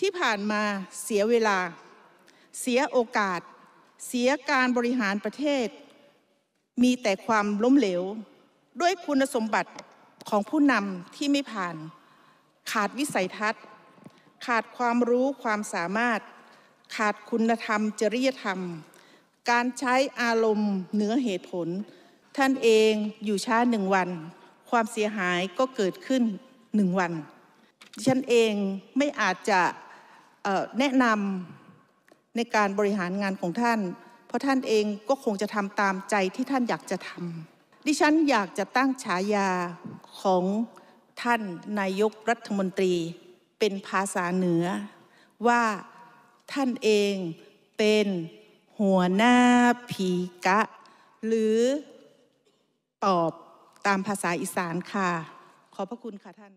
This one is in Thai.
ที่ผ่านมาเสียเวลา เสียโอกาส เสียการบริหารประเทศ มีแต่ความล้มเหลวด้วยคุณสมบัติของผู้นำที่ไม่ผ่าน ขาดวิสัยทัศน์ ขาดความรู้ความสามารถ ขาดคุณธรรม จริยธรรม การใช้อารมณ์เหนือเหตุผล ท่านเองอยู่ช้าหนึ่งวัน ความเสียหายก็เกิดขึ้นหนึ่งวันฉันเองไม่อาจจะแนะนำในการบริหารงานของท่าน เพราะท่านเองก็คงจะทำตามใจที่ท่านอยากจะทำดิฉันอยากจะตั้งฉายาของท่านนายกรัฐมนตรี เป็นภาษาเหนือ ว่าท่านเองเป็นหัวหน้าผีกะ หรือตอบตามภาษาอีสานค่ะ ขอบพระคุณค่ะท่าน